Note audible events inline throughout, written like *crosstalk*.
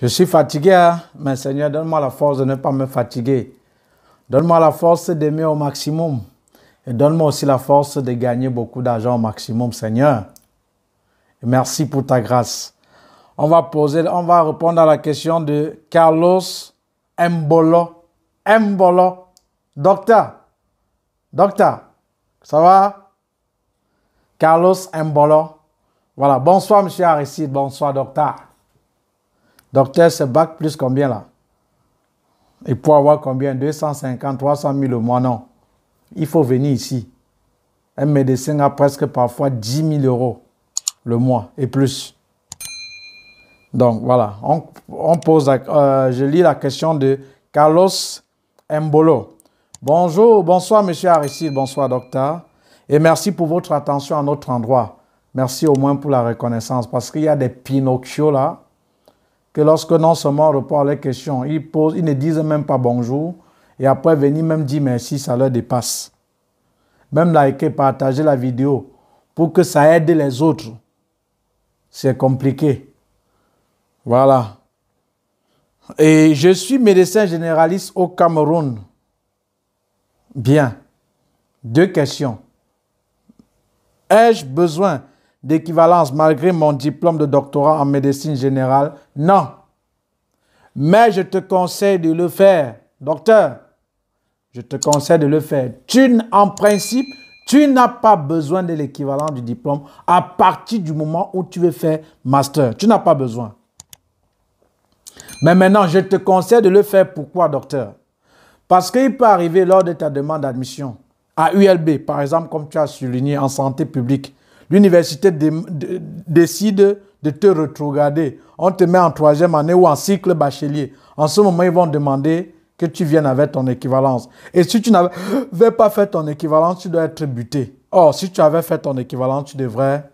Je suis fatigué, hein. mais Seigneur, donne-moi la force de ne pas me fatiguer. Donne-moi la force d'aimer au maximum. Et donne-moi aussi la force de gagner beaucoup d'argent au maximum, Seigneur. merci pour ta grâce. On va poser, on va répondre à la question de Carlos Mbolo. Mbolo. Docteur. Docteur. Ça va? Carlos Mbolo. Voilà. Bonsoir, monsieur Aristide. Bonsoir, docteur. Docteur, c'est bac plus combien là Et pour avoir combien 250, 300 000 au mois, non. Il faut venir ici. Un médecin a presque parfois 10 000 euros le mois et plus. Donc voilà, on, pose, euh, je lis la question de Carlos Mbolo. Bonjour, bonsoir Monsieur Aristide, bonsoir Docteur. Et merci pour votre attention à notre endroit. Merci au moins pour la reconnaissance parce qu'il y a des Pinocchio là que lorsque non seulement on répond à leurs questions, ils, ils ne disent même pas bonjour et après venir même dire merci, ça leur dépasse. Même liker, partager la vidéo pour que ça aide les autres, c'est compliqué. Voilà. Et je suis médecin généraliste au Cameroun. Bien. Deux questions. Ai-je besoin d'équivalence malgré mon diplôme de doctorat en médecine générale. Non. Mais je te conseille de le faire, docteur. Je te conseille de le faire. Tu, en principe, tu n'as pas besoin de l'équivalent du diplôme à partir du moment où tu veux faire master. Tu n'as pas besoin. Mais maintenant, je te conseille de le faire. Pourquoi, docteur Parce qu'il peut arriver lors de ta demande d'admission à ULB, par exemple, comme tu as souligné en santé publique, l'université décide de te retrograder. On te met en troisième année ou en cycle bachelier. En ce moment, ils vont demander que tu viennes avec ton équivalence. Et si tu n'avais pas fait ton équivalence, tu dois être buté. Or, si tu avais fait ton équivalence, tu devrais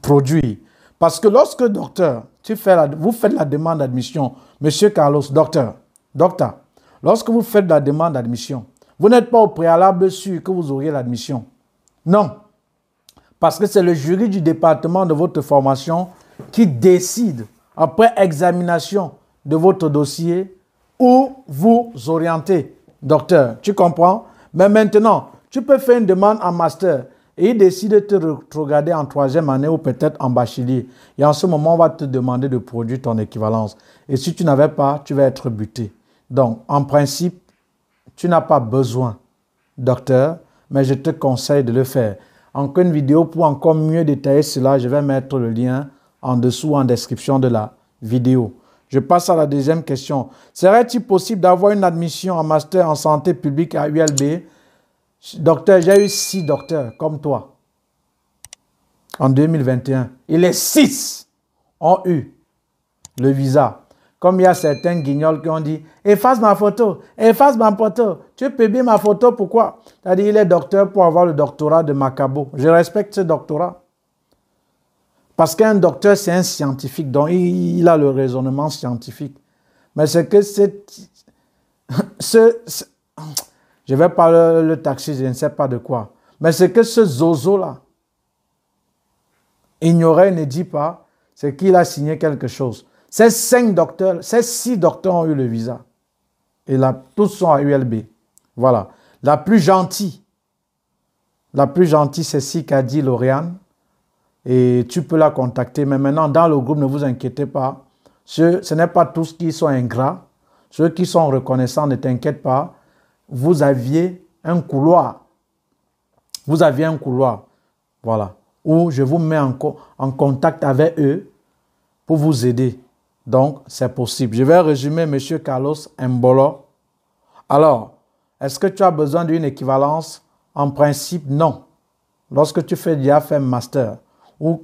produire. Parce que lorsque, docteur, tu fais vous faites la demande d'admission, monsieur Carlos, docteur, docteur, lorsque vous faites la demande d'admission, vous n'êtes pas au préalable sûr que vous auriez l'admission. Non. Parce que c'est le jury du département de votre formation qui décide, après examination de votre dossier, où vous orienter, docteur. Tu comprends Mais maintenant, tu peux faire une demande en master et il décide de te regarder en troisième année ou peut-être en bachelier. Et en ce moment, on va te demander de produire ton équivalence. Et si tu n'avais pas, tu vas être buté. Donc, en principe, tu n'as pas besoin, docteur, mais je te conseille de le faire encore une vidéo pour encore mieux détailler cela. Je vais mettre le lien en dessous en description de la vidéo. Je passe à la deuxième question. Serait-il possible d'avoir une admission en master en santé publique à ULB Docteur, j'ai eu six docteurs comme toi en 2021. Et les six ont eu le visa. Comme il y a certains guignols qui ont dit Efface ma photo, efface ma photo, tu publies ma photo, pourquoi C'est-à-dire, il est docteur pour avoir le doctorat de Macabo. Je respecte ce doctorat. Parce qu'un docteur, c'est un scientifique, donc il, a le raisonnement scientifique. Mais ce que c'est. *laughs* Ce, je vais parler le taxi, je ne sais pas de quoi. Mais ce que ce zozo-là, ignorait, ne dit pas, c'est qu'il a signé quelque chose. Ces cinq docteurs, ces six docteurs ont eu le visa. Et là, tous sont à ULB. Voilà. La plus gentille, la plus gentille, c'est si qu'a dit Lauriane. Et tu peux la contacter. Mais maintenant, dans le groupe, ne vous inquiétez pas. Ce, n'est pas tous qui sont ingrats. Ceux qui sont reconnaissants, ne t'inquiète pas. Vous aviez un couloir. Vous aviez un couloir. Voilà. Où je vous mets en contact avec eux pour vous aider. Donc, c'est possible. Je vais résumer M. Carlos Mbolo. Alors, est-ce que tu as besoin d'une équivalence En principe, non. Lorsque tu fais déjà master ou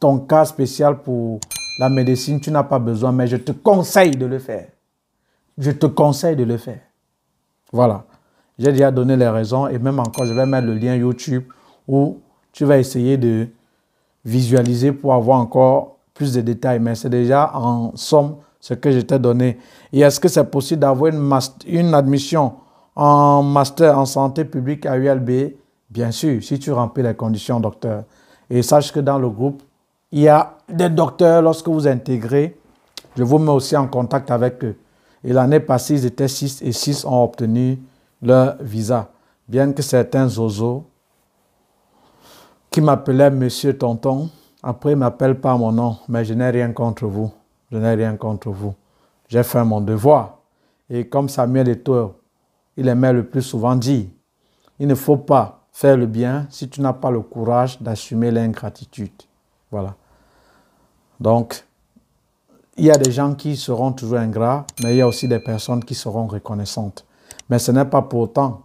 ton cas spécial pour la médecine, tu n'as pas besoin, mais je te conseille de le faire. Je te conseille de le faire. Voilà. J'ai déjà donné les raisons et même encore, je vais mettre le lien YouTube où tu vas essayer de visualiser pour avoir encore plus de détails, mais c'est déjà en somme ce que je t'ai donné. Et est-ce que c'est possible d'avoir une, admission en master en santé publique à ULB Bien sûr, si tu remplis les conditions, docteur. Et sache que dans le groupe, il y a des docteurs, lorsque vous intégrez, je vous mets aussi en contact avec eux. Et l'année passée, ils étaient 6 et 6 ont obtenu leur visa. Bien que certains zozos qui m'appelaient Monsieur Tonton, après, il m'appelle pas mon nom, mais je n'ai rien contre vous. Je n'ai rien contre vous. J'ai fait mon devoir. Et comme Samuel et toi, il aimait le plus souvent dit, il ne faut pas faire le bien si tu n'as pas le courage d'assumer l'ingratitude. Voilà. Donc, il y a des gens qui seront toujours ingrats, mais il y a aussi des personnes qui seront reconnaissantes. Mais ce n'est pas pour autant,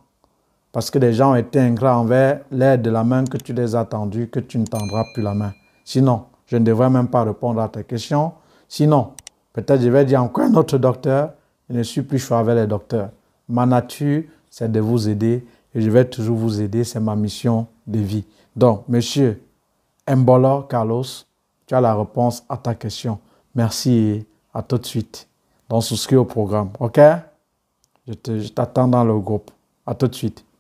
parce que des gens étaient ingrats envers l'aide de la main que tu les as tendues, que tu ne tendras plus la main. Sinon, je ne devrais même pas répondre à ta question. Sinon, peut-être je vais dire encore un autre docteur. Je ne suis plus choix avec les docteurs. Ma nature, c'est de vous aider et je vais toujours vous aider. C'est ma mission de vie. Donc, monsieur Mbolo Carlos, tu as la réponse à ta question. Merci et à tout de suite. Donc, souscris au programme. OK? Je t'attends dans le groupe. À tout de suite.